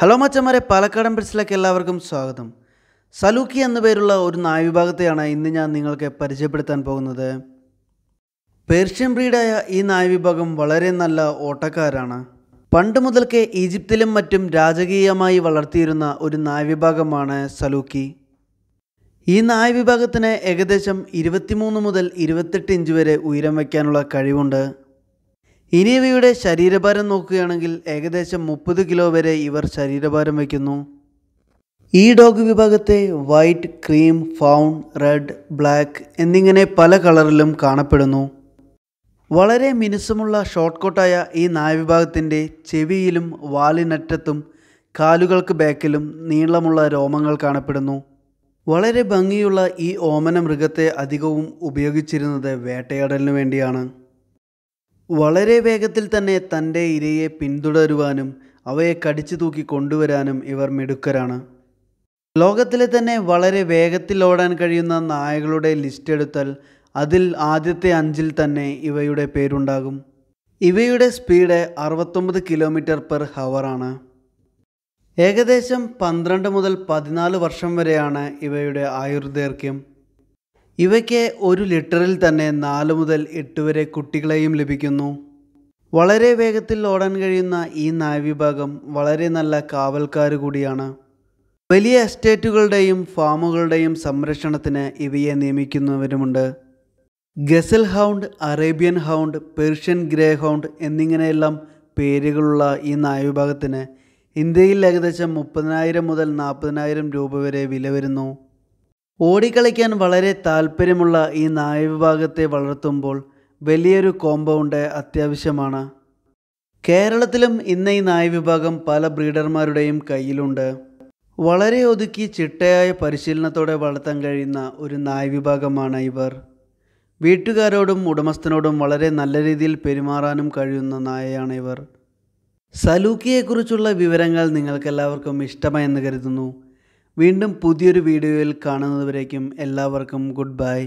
hello മച്ചന്മാരെ പാലക്കാടൻ പിറ്റ്സിലേക്ക് എല്ലാവർക്കും സ്വാഗതം സലൂക്കി എന്ന പേരുള്ള ഒരു നായവിഭാഗത്തെയാണ് ഇന്ന് ഞാൻ നിങ്ങൾക്ക് പരിചയപ്പെടുത്താൻ പോകുന്നത് പേർഷ്യൻ ബ്രീഡായ ഈ നായവിഭാഗം വളരെ നല്ല ഓട്ടക്കാരാണ് പണ്ട് മുതൽക്കേ ഈജിപ്തിലും മറ്റും രാജകീയമായി വളർത്തിയിരുന്ന ഒരു നായവിഭാഗമാണ് സലൂക്കി ഈ നായവിഭാഗത്തിന് ഏകദേശം ഇരുപത്തിമൂന്ന് മുതൽ ഇരുപത്തെട്ട് ഇഞ്ച് വരെ ഉയരം വയ്ക്കാനുള്ള കഴിവുണ്ട് ഇനി ഇവയുടെ ശരീരഭാരം നോക്കുകയാണെങ്കിൽ ഏകദേശം മുപ്പത് കിലോ വരെ ഇവർ ശരീരഭാരം വയ്ക്കുന്നു ഈ ഡോഗ് വിഭാഗത്തെ white cream fawn red black എന്നിങ്ങനെ പല കളറിലും കാണപ്പെടുന്നു വളരെ മിനുസമുള്ള ഷോർട്ട് കോട്ടായ ഈ നായ വിഭാഗത്തിൻ്റെ ചെവിയിലും വാലിനറ്റത്തും കാലുകൾക്ക് ബാക്കിലും നീളമുള്ള രോമങ്ങൾ കാണപ്പെടുന്നു വളരെ ഭംഗിയുള്ള ഈ ഓമന മൃഗത്തെ അധികവും ഉപയോഗിച്ചിരുന്നത് വേട്ടയാടലിനു വേണ്ടിയാണ് വളരെ വേഗത്തിൽ തന്നെ തൻ്റെ ഇരയെ പിന്തുടരുവാനും അവയെ കടിച്ചു തൂക്കി കൊണ്ടുവരാനും ഇവർ മിടുക്കരാണ് ലോകത്തിലെ തന്നെ വളരെ വേഗത്തിൽ ഓടാൻ കഴിയുന്ന നായകളുടെ ലിസ്റ്റ് എടുത്താൽ അതിൽ ആദ്യത്തെ അഞ്ചിൽ തന്നെ ഇവയുടെ പേരുണ്ടാകും ഇവയുടെ സ്പീഡ് അറുപത്തൊമ്പത് കിലോമീറ്റർ പെർ ഹവറാണ് ഏകദേശം പന്ത്രണ്ട് മുതൽ പതിനാല് വർഷം വരെയാണ് ഇവയുടെ ആയുർദൈർഘ്യം ഇവയ്ക്ക് ഒരു ലിറ്ററിൽ തന്നെ നാല് മുതൽ എട്ട് വരെ കുട്ടികളെയും ലഭിക്കുന്നു വളരെ വേഗത്തിൽ ഓടാൻ കഴിയുന്ന ഈ നായവിഭാഗം വളരെ നല്ല കാവൽക്കാർ കൂടിയാണ് വലിയ എസ്റ്റേറ്റുകളുടെയും ഫാമുകളുടെയും സംരക്ഷണത്തിന് ഇവയെ നിയമിക്കുന്നവരുമുണ്ട് gazelle hound Arabian hound Persian greyhound എന്നിങ്ങനെയെല്ലാം പേരുകളുള്ള ഈ നായവിഭാഗത്തിന് ഇന്ത്യയിൽ ഏകദേശം മുപ്പതിനായിരം മുതൽ നാൽപ്പതിനായിരം രൂപ വരെ വില വരുന്നു ഓടിക്കളിക്കാൻ വളരെ താല്പര്യമുള്ള ഈ നായ വിഭാഗത്തെ വളർത്തുമ്പോൾ വലിയൊരു കോമ്പൗണ്ട് അത്യാവശ്യമാണ് കേരളത്തിലും ഇന്ന് ഈ നായ വിഭാഗം പല ബ്രീഡർമാരുടെയും കയ്യിലുണ്ട് വളരെ ഒതുക്കി ചിട്ടയായ പരിശീലനത്തോടെ വളർത്താൻ കഴിയുന്ന ഒരു നായ വിഭാഗമാണ് ഇവർ വീട്ടുകാരോടും ഉടമസ്ഥനോടും വളരെ നല്ല രീതിയിൽ പെരുമാറാനും കഴിയുന്ന നായയാണ് ഇവർ സലൂക്കിയെക്കുറിച്ചുള്ള വിവരങ്ങൾ നിങ്ങൾക്കെല്ലാവർക്കും ഇഷ്ടമായെന്ന് കരുതുന്നു വീണ്ടും പുതിയൊരു വീഡിയോയിൽ കാണുന്നതുവരേക്കും എല്ലാവർക്കും ഗുഡ് ബൈ